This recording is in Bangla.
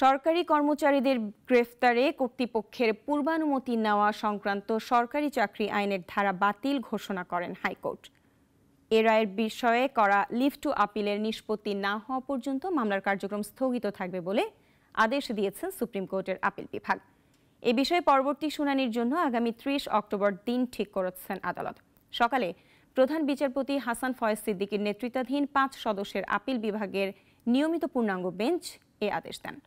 সরকারি কর্মচারীদের গ্রেফতারে কর্তৃপক্ষের পূর্বানুমতি নেওয়া সংক্রান্ত সরকারি চাকরি আইনের ধারা বাতিল ঘোষণা করেন হাইকোর্ট এ রায়ের বিষয়ে করা লিভ টু আপিলের নিষ্পত্তি না হওয়া পর্যন্ত মামলার কার্যক্রম স্থগিত থাকবে বলে আদেশ দিয়েছেন সুপ্রিম কোর্টের আপিল বিভাগ এ বিষয়ে পরবর্তী শুনানির জন্য আগামী ত্রিশ অক্টোবর দিন ঠিক করেছেন আদালত সকালে প্রধান বিচারপতি হাসান ফয়েজ সিদ্দিকীর নেতৃত্বাধীন পাঁচ সদস্যের আপিল বিভাগের নিয়মিত পূর্ণাঙ্গ বেঞ্চ এ আদেশ দেন